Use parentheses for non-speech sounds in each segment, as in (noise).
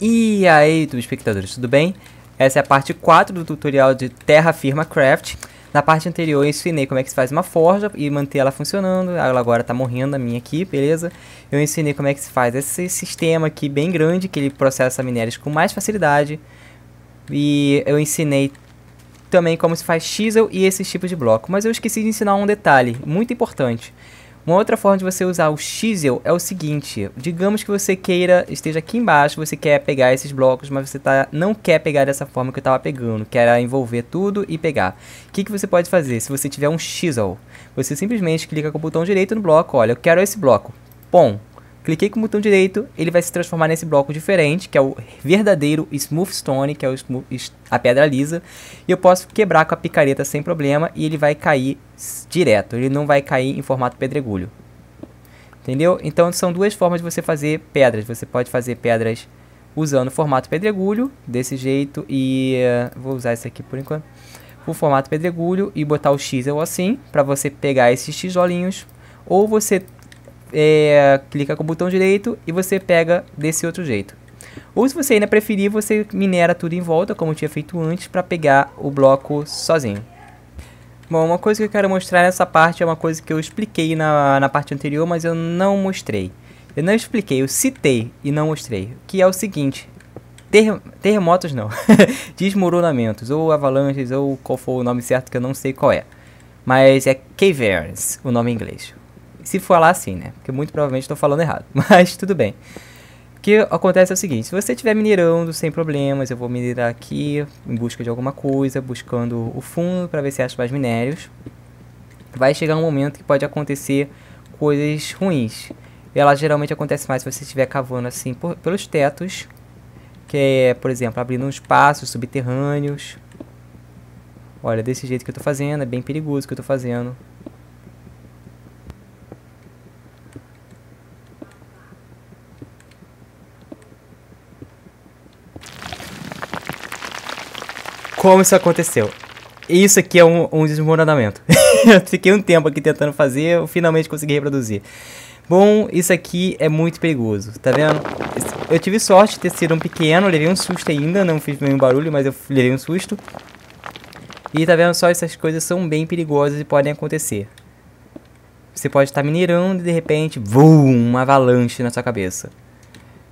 E aí, tudo espectadores, tudo bem? Essa é a parte 4 do tutorial de Terra Firma Craft. Na parte anterior eu ensinei como é que se faz uma forja e manter ela funcionando. Ela agora tá morrendo a minha aqui, beleza? Eu ensinei como é que se faz esse sistema aqui bem grande, que ele processa minérios com mais facilidade. E eu ensinei também como se faz chisel e esses tipos de bloco. Mas eu esqueci de ensinar um detalhe muito importante. Uma outra forma de você usar o chisel é o seguinte, digamos que você queira, esteja aqui embaixo, você quer pegar esses blocos, mas você tá, não quer pegar dessa forma que eu estava pegando, que era envolver tudo e pegar. O que, que você pode fazer? Se você tiver um chisel, você simplesmente clica com o botão direito no bloco, olha, eu quero esse bloco, pom, Cliquei com o botão direito, ele vai se transformar nesse bloco diferente, que é o verdadeiro Smooth Stone, que é o smooth, a pedra lisa. E eu posso quebrar com a picareta sem problema e ele vai cair direto, ele não vai cair em formato pedregulho. Entendeu? Então são duas formas de você fazer pedras. Você pode fazer pedras usando o formato pedregulho, desse jeito, e uh, vou usar esse aqui por enquanto. O formato pedregulho e botar o X ou assim, para você pegar esses tijolinhos. Ou você é, clica com o botão direito e você pega desse outro jeito. Ou se você ainda preferir, você minera tudo em volta, como eu tinha feito antes, para pegar o bloco sozinho. Bom, uma coisa que eu quero mostrar nessa parte é uma coisa que eu expliquei na, na parte anterior, mas eu não mostrei. Eu não expliquei, eu citei e não mostrei. Que é o seguinte, ter, terremotos não, (laughs) desmoronamentos, ou avalanches, ou qual for o nome certo que eu não sei qual é. Mas é caverns, o nome em inglês. Se falar assim, né? Porque muito provavelmente estou falando errado. (laughs) Mas tudo bem. O que acontece é o seguinte: se você estiver minerando sem problemas, eu vou minerar aqui em busca de alguma coisa, buscando o fundo para ver se acho mais minérios. Vai chegar um momento que pode acontecer coisas ruins. Ela geralmente acontece mais se você estiver cavando assim por, pelos tetos, que é, por exemplo, abrindo uns passos subterrâneos. Olha, desse jeito que eu estou fazendo, é bem perigoso o que eu estou fazendo. como isso aconteceu. Isso aqui é um, um desmoronamento. (laughs) eu fiquei um tempo aqui tentando fazer, eu finalmente consegui reproduzir. Bom, isso aqui é muito perigoso, tá vendo? Eu tive sorte de ter sido um pequeno, levei um susto ainda, não fiz nenhum barulho, mas eu levei um susto. E tá vendo só, essas coisas são bem perigosas e podem acontecer. Você pode estar minerando e de repente, vum, uma avalanche na sua cabeça.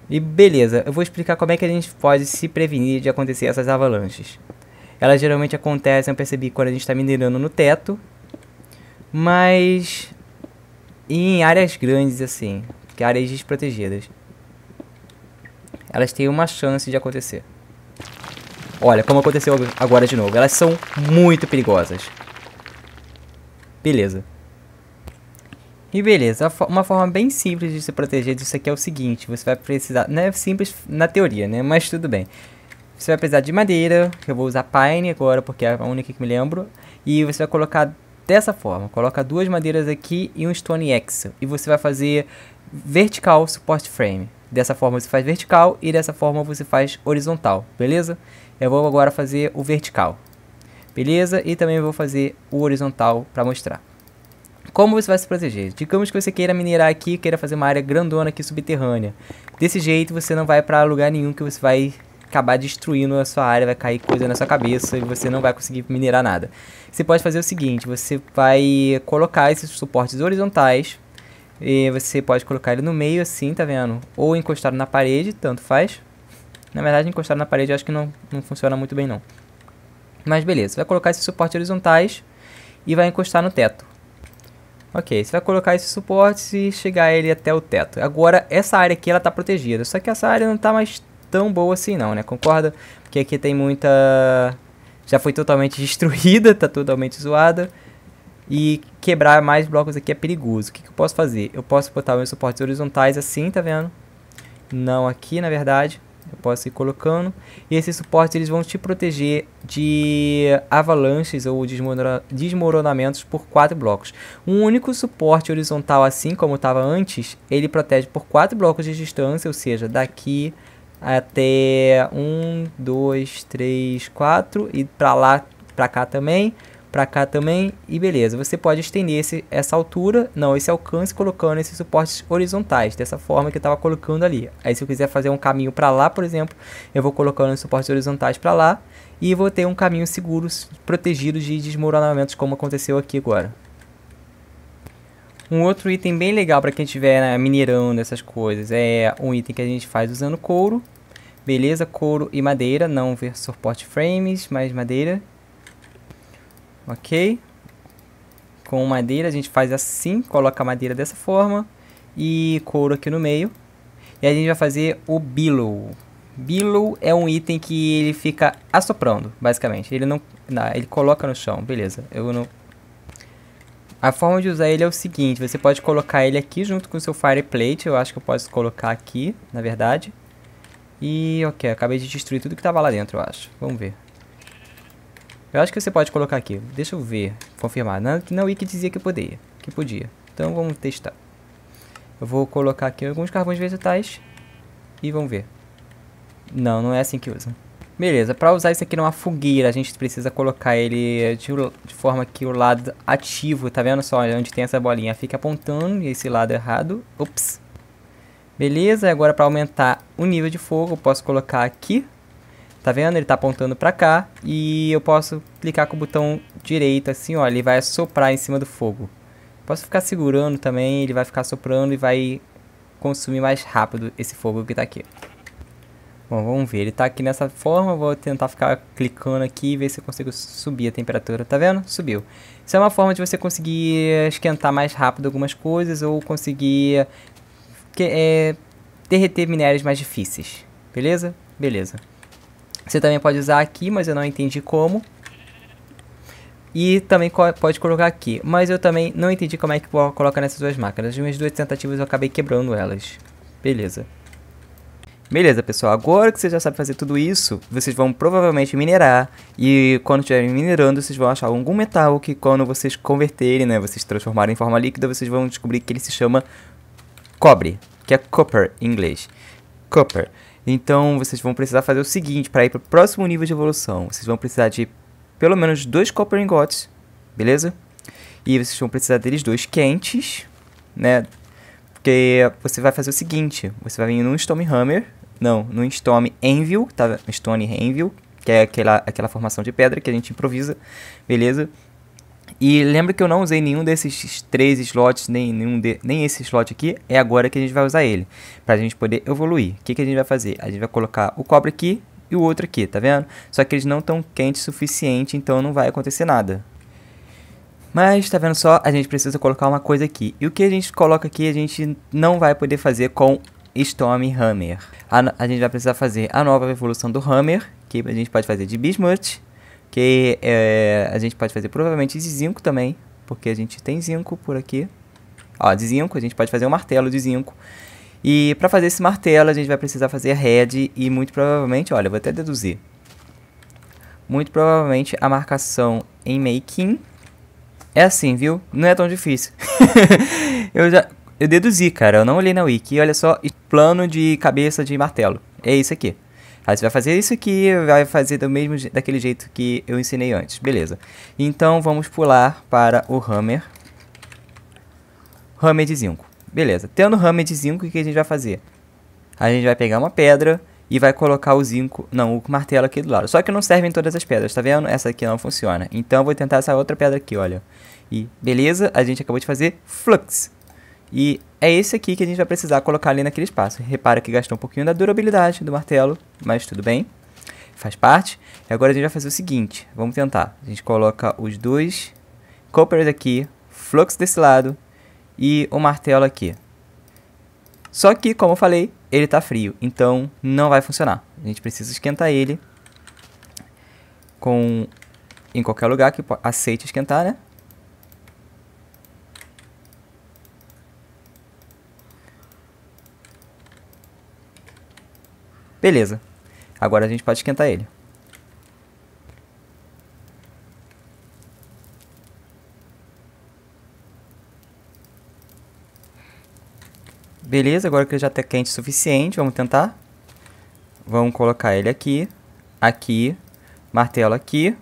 E beleza, eu vou explicar como é que a gente pode se prevenir de acontecer essas avalanches elas geralmente acontecem, eu percebi, quando a gente está minerando no teto, mas em áreas grandes, assim, que áreas desprotegidas, elas têm uma chance de acontecer. Olha, como aconteceu agora de novo. Elas são muito perigosas. Beleza. E beleza, uma forma bem simples de se proteger disso aqui é o seguinte, você vai precisar, não é simples na teoria, né, mas tudo bem. Você vai precisar de madeira, eu vou usar pine agora porque é a única que me lembro. E você vai colocar dessa forma, coloca duas madeiras aqui e um stone axe. E você vai fazer vertical support frame. Dessa forma você faz vertical e dessa forma você faz horizontal, beleza? Eu vou agora fazer o vertical, beleza? E também vou fazer o horizontal para mostrar. Como você vai se proteger? Digamos que você queira minerar aqui, queira fazer uma área grandona aqui subterrânea. Desse jeito você não vai para lugar nenhum que você vai acabar destruindo a sua área, vai cair coisa na sua cabeça e você não vai conseguir minerar nada. Você pode fazer o seguinte, você vai colocar esses suportes horizontais e você pode colocar ele no meio assim, tá vendo? Ou encostar na parede, tanto faz. Na verdade, encostar na parede eu acho que não, não funciona muito bem não. Mas beleza, você vai colocar esses suportes horizontais e vai encostar no teto. Ok, você vai colocar esse suporte e chegar ele até o teto. Agora, essa área aqui, ela tá protegida. Só que essa área não tá mais tão boa assim não, né? Concorda? Porque aqui tem muita... Já foi totalmente (laughs) destruída, tá totalmente zoada. E quebrar mais blocos aqui é perigoso. O que, que eu posso fazer? Eu posso botar meus suportes horizontais assim, tá vendo? Não aqui, na verdade. Eu posso ir colocando. E esses suportes eles vão te proteger de avalanches ou desmoronamentos por quatro blocos. Um único suporte horizontal, assim como estava antes, ele protege por quatro blocos de distância, ou seja, daqui até 1, 2, 3, 4 e para lá, para cá também, para cá também e beleza. Você pode estender esse, essa altura, não, esse alcance colocando esses suportes horizontais, dessa forma que eu estava colocando ali. Aí se eu quiser fazer um caminho para lá, por exemplo, eu vou colocando os suportes horizontais para lá e vou ter um caminho seguro, protegido de desmoronamentos como aconteceu aqui agora. Um outro item bem legal para quem estiver né, minerando essas coisas é um item que a gente faz usando couro, Beleza, couro e madeira, não ver suporte frames, mais madeira. Ok. Com madeira a gente faz assim, coloca a madeira dessa forma. E couro aqui no meio. E a gente vai fazer o billow. Billow é um item que ele fica assoprando, basicamente. Ele não, não ele coloca no chão, beleza. Eu não... A forma de usar ele é o seguinte, você pode colocar ele aqui junto com o seu fireplate. Eu acho que eu posso colocar aqui, na verdade. E ok, acabei de destruir tudo que tava lá dentro, eu acho. Vamos ver. Eu acho que você pode colocar aqui. Deixa eu ver, confirmar. Não, não Wiki dizia que poderia, que podia. Então vamos testar. Eu vou colocar aqui alguns carvões vegetais e vamos ver. Não, não é assim que usa. Beleza, para usar isso aqui numa fogueira, a gente precisa colocar ele de, de, forma que o lado ativo, tá vendo só onde tem essa bolinha, fica apontando esse lado errado. Ops, Beleza, agora para aumentar o nível de fogo, eu posso colocar aqui. Tá vendo? Ele tá apontando para cá. E eu posso clicar com o botão direito, assim, ó. Ele vai soprar em cima do fogo. Posso ficar segurando também, ele vai ficar soprando e vai consumir mais rápido esse fogo que tá aqui. Bom, vamos ver. Ele tá aqui nessa forma. Vou tentar ficar clicando aqui e ver se eu consigo subir a temperatura. Tá vendo? Subiu. Isso é uma forma de você conseguir esquentar mais rápido algumas coisas ou conseguir que é derreter minérios mais difíceis. Beleza? Beleza. Você também pode usar aqui, mas eu não entendi como. E também co pode colocar aqui. Mas eu também não entendi como é que coloca nessas duas máquinas. As minhas duas tentativas eu acabei quebrando elas. Beleza. Beleza, pessoal. Agora que você já sabe fazer tudo isso, vocês vão provavelmente minerar. E quando estiverem minerando, vocês vão achar algum metal que quando vocês converterem, né? Vocês transformarem em forma líquida, vocês vão descobrir que ele se chama cobre, que é copper em inglês. Copper. Então vocês vão precisar fazer o seguinte para ir para o próximo nível de evolução. Vocês vão precisar de pelo menos dois copper ingots, beleza? E vocês vão precisar deles dois quentes, né? Porque você vai fazer o seguinte, você vai vir num Stormhammer, não, num Storm Anvil, tá? Stone Anvil, que é aquela, aquela formação de pedra que a gente improvisa, beleza? E lembra que eu não usei nenhum desses três slots, nem, nenhum de, nem esse slot aqui, é agora que a gente vai usar ele, para a gente poder evoluir. O que, que a gente vai fazer? A gente vai colocar o cobre aqui e o outro aqui, tá vendo? Só que eles não estão quentes o suficiente, então não vai acontecer nada. Mas, tá vendo só? A gente precisa colocar uma coisa aqui. E o que a gente coloca aqui, a gente não vai poder fazer com Storm Hammer. A, a gente vai precisar fazer a nova evolução do Hammer, que a gente pode fazer de Bismuth, que é, a gente pode fazer provavelmente de zinco também, porque a gente tem zinco por aqui. Ó, de zinco, a gente pode fazer um martelo de zinco. E para fazer esse martelo, a gente vai precisar fazer red e muito provavelmente, olha, eu vou até deduzir. Muito provavelmente a marcação em making é assim, viu? Não é tão difícil. (laughs) eu já eu deduzi, cara, eu não olhei na wiki. Olha só, plano de cabeça de martelo. É isso aqui. Aí você vai fazer isso aqui, vai fazer do mesmo daquele jeito que eu ensinei antes. Beleza. Então vamos pular para o hammer. Hammer de zinco. Beleza. Tendo hammer de zinco, o que a gente vai fazer? A gente vai pegar uma pedra e vai colocar o zinco, não, o martelo aqui do lado. Só que não servem todas as pedras, tá vendo? Essa aqui não funciona. Então eu vou tentar essa outra pedra aqui, olha. E beleza, a gente acabou de fazer flux. E é esse aqui que a gente vai precisar colocar ali naquele espaço. Repara que gastou um pouquinho da durabilidade do martelo, mas tudo bem, faz parte. E agora a gente vai fazer o seguinte, vamos tentar. A gente coloca os dois coppers aqui, flux desse lado e o martelo aqui. Só que, como eu falei, ele está frio, então não vai funcionar. A gente precisa esquentar ele com em qualquer lugar que aceite esquentar, né? Beleza. Agora a gente pode esquentar ele. Beleza, agora que ele já está quente o suficiente, vamos tentar. Vamos colocar ele aqui, aqui, martelo aqui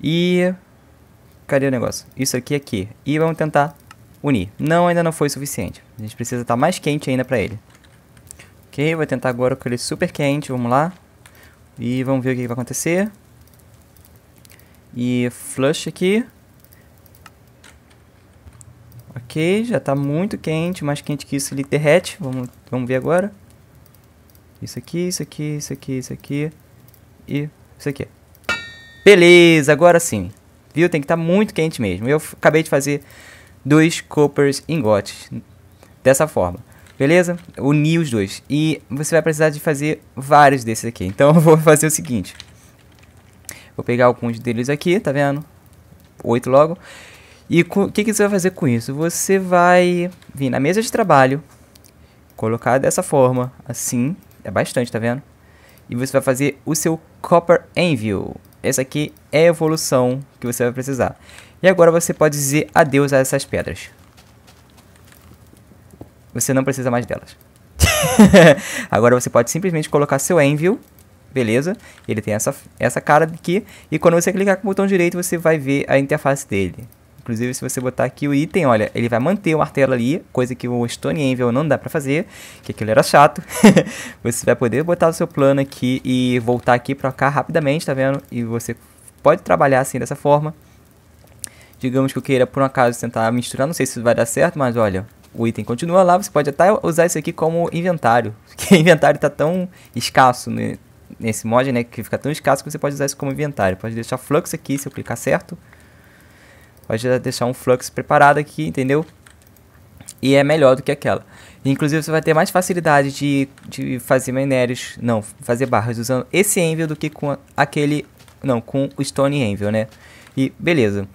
e... Cadê o negócio? Isso aqui aqui. E vamos tentar unir. Não, ainda não foi suficiente. A gente precisa estar tá mais quente ainda para ele. Ok, vou tentar agora com ele super quente, vamos lá. E vamos ver o que vai acontecer. E flush aqui. Ok, já está muito quente, mais quente que isso ele derrete. Vamos, vamos ver agora. Isso aqui, isso aqui, isso aqui, isso aqui. E isso aqui. Beleza, agora sim. Viu? Tem que estar tá muito quente mesmo. Eu acabei de fazer dois coppers ingotes. Dessa forma. Beleza? Unir os dois. E você vai precisar de fazer vários desses aqui. Então (laughs) eu vou fazer o seguinte. Vou pegar alguns deles aqui, tá vendo? Oito logo. E o que, que você vai fazer com isso? Você vai vir na mesa de trabalho, colocar dessa forma, assim, é bastante, tá vendo? E você vai fazer o seu Copper Anvil. Essa aqui é a evolução que você vai precisar. E agora você pode dizer adeus a essas pedras você não precisa mais delas. (laughs) Agora você pode simplesmente colocar seu Envio, beleza? Ele tem essa, essa cara aqui, e quando você clicar com o botão direito, você vai ver a interface dele. Inclusive, se você botar aqui o item, olha, ele vai manter o martelo ali, coisa que o Stone Envil não dá pra fazer, que aquilo era chato. (laughs) você vai poder botar o seu plano aqui e voltar aqui pra cá rapidamente, tá vendo? E você pode trabalhar assim, dessa forma. Digamos que eu queira, por um acaso, tentar misturar, não sei se vai dar certo, mas olha, o item continua lá, você pode até usar isso aqui como inventário. (laughs) Porque inventário está tão escasso né? nesse mod, né? Que fica tão escasso que você pode usar isso como inventário. Pode deixar flux aqui, se eu clicar certo. Pode deixar um flux preparado aqui, entendeu? E é melhor do que aquela. Inclusive, você vai ter mais facilidade de, de fazer minérios, não, fazer barras usando esse Envil do que com aquele, não, com o Stone Envil, né? E beleza.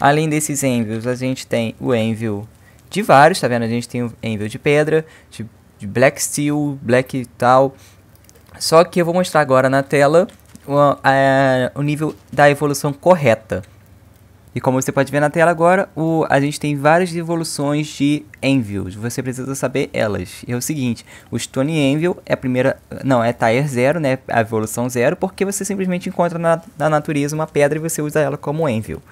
Além desses envios, a gente tem o envio de vários, tá vendo? A gente tem o envio de pedra, de, de black steel, black tal. Só que eu vou mostrar agora na tela o, a, é, o nível da evolução correta. E como você pode ver na tela agora, o, a gente tem várias evoluções de Anvil. Você precisa saber elas. é o seguinte, o Stone Envil é a primeira... Não, é Tire Zero, né? A evolução zero, porque você simplesmente encontra na, na natureza uma pedra e você usa ela como Anvil.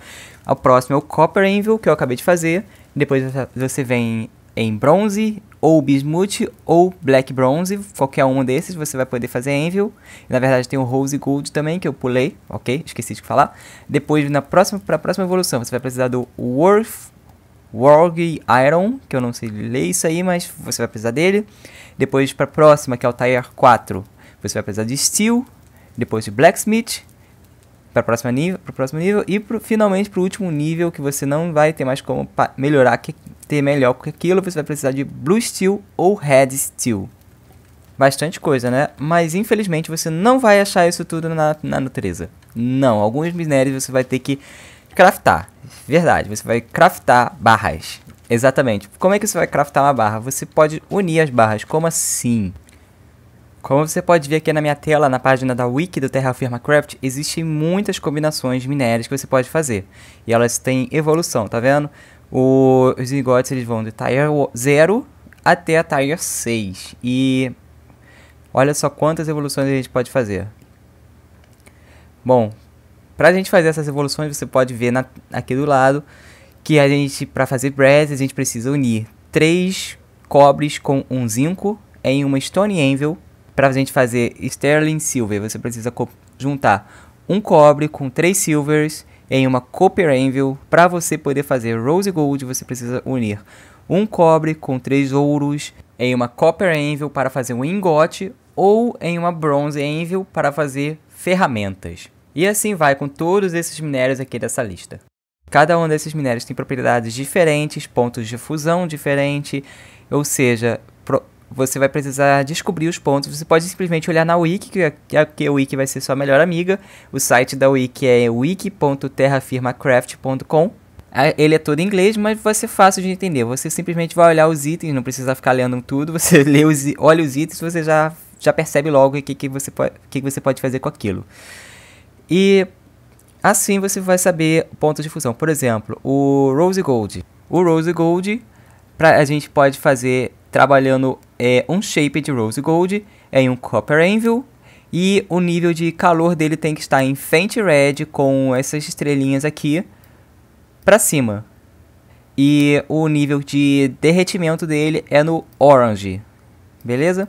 O próximo é o Copper Envil que eu acabei de fazer. Depois você vem em Bronze, ou Bismuth ou Black Bronze, qualquer um desses você vai poder fazer Anvil. Na verdade tem o Rose Gold também, que eu pulei, ok? Esqueci de falar. Depois, na próxima, para a próxima evolução, você vai precisar do Worth Warg Iron, que eu não sei ler isso aí, mas você vai precisar dele. Depois, para a próxima, que é o Tire 4, você vai precisar de Steel. Depois de Blacksmith, para próxima nível, para o próximo nível e pro, finalmente para o último nível que você não vai ter mais como melhorar que ter melhor que aquilo, você vai precisar de blue steel ou red steel. Bastante coisa, né? Mas infelizmente você não vai achar isso tudo na, na natureza. Não, alguns minérios você vai ter que craftar. Verdade, você vai craftar barras. Exatamente. Como é que você vai craftar uma barra? Você pode unir as barras. Como assim? Como você pode ver aqui na minha tela, na página da Wiki do Terra Firma Craft, existem muitas combinações de minérios que você pode fazer. E elas têm evolução, tá vendo? O, os ingotes eles vão de Tire 0 até a Tier 6. E olha só quantas evoluções a gente pode fazer. Bom, pra gente fazer essas evoluções, você pode ver na, aqui do lado que a gente, para fazer brass, a gente precisa unir três cobres com um zinco em uma stone anvil para a gente fazer sterling silver, você precisa juntar um cobre com três silvers em uma copper anvil. Para você poder fazer rose gold, você precisa unir um cobre com três ouros em uma copper anvil para fazer um ingote ou em uma bronze anvil para fazer ferramentas. E assim vai com todos esses minérios aqui dessa lista. Cada um desses minérios tem propriedades diferentes, pontos de fusão diferente, ou seja, você vai precisar descobrir os pontos. Você pode simplesmente olhar na Wiki, que a, é, que a é, é Wiki vai ser sua melhor amiga. O site da Wiki é wiki.terrafirmacraft.com. Ah, ele é todo em inglês, mas vai ser fácil de entender. Você simplesmente vai olhar os itens, não precisa ficar lendo tudo. Você (laughs) lê os, olha os itens, você já, já percebe logo o que, que, você pode, que, que você pode fazer com aquilo. E assim você vai saber pontos de fusão. Por exemplo, o Rose Gold. O Rose Gold, pra, a gente pode fazer trabalhando é um shape de rose gold é em um copper anvil e o nível de calor dele tem que estar em faint red com essas estrelinhas aqui para cima. E o nível de derretimento dele é no orange. Beleza?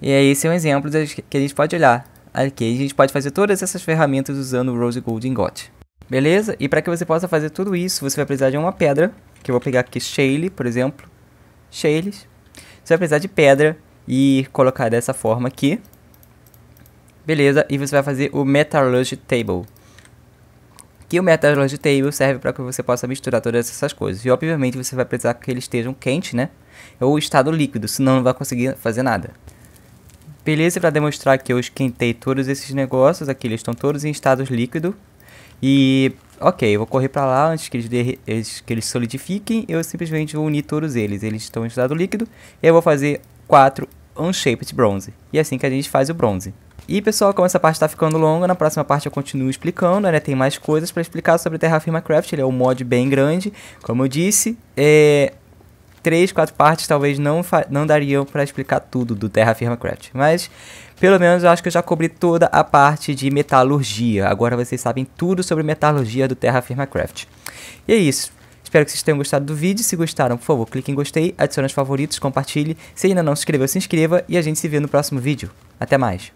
E esse é um exemplo que a gente pode olhar. Aqui a gente pode fazer todas essas ferramentas usando o Rose Gold Ingot. Beleza? E para que você possa fazer tudo isso, você vai precisar de uma pedra, que eu vou pegar aqui Shale, por exemplo. Shales. Você vai precisar de pedra e colocar dessa forma aqui. Beleza, e você vai fazer o Metallurgy Table. Que o Metallurgy Table serve para que você possa misturar todas essas coisas. E obviamente você vai precisar que eles estejam quentes, né? Ou estado líquido, senão não vai conseguir fazer nada. Beleza, para demonstrar que eu esquentei todos esses negócios, aqui eles estão todos em estado líquido. E Ok, eu vou correr pra lá antes que eles, de, que eles solidifiquem. Eu simplesmente vou unir todos eles. Eles estão em estado líquido. E eu vou fazer 4 Unshaped Bronze. E é assim que a gente faz o bronze. E pessoal, como essa parte está ficando longa, na próxima parte eu continuo explicando, né? Tem mais coisas para explicar sobre Terraform Craft, ele é um mod bem grande, como eu disse. É três, quatro partes talvez não, não dariam para explicar tudo do Terra Firma Craft. Mas pelo menos eu acho que eu já cobri toda a parte de metalurgia. Agora vocês sabem tudo sobre metalurgia do Terra Firma Craft. E é isso. Espero que vocês tenham gostado do vídeo. Se gostaram, por favor, clique em gostei, adicione aos favoritos, compartilhe. Se ainda não se inscreveu, se inscreva e a gente se vê no próximo vídeo. Até mais!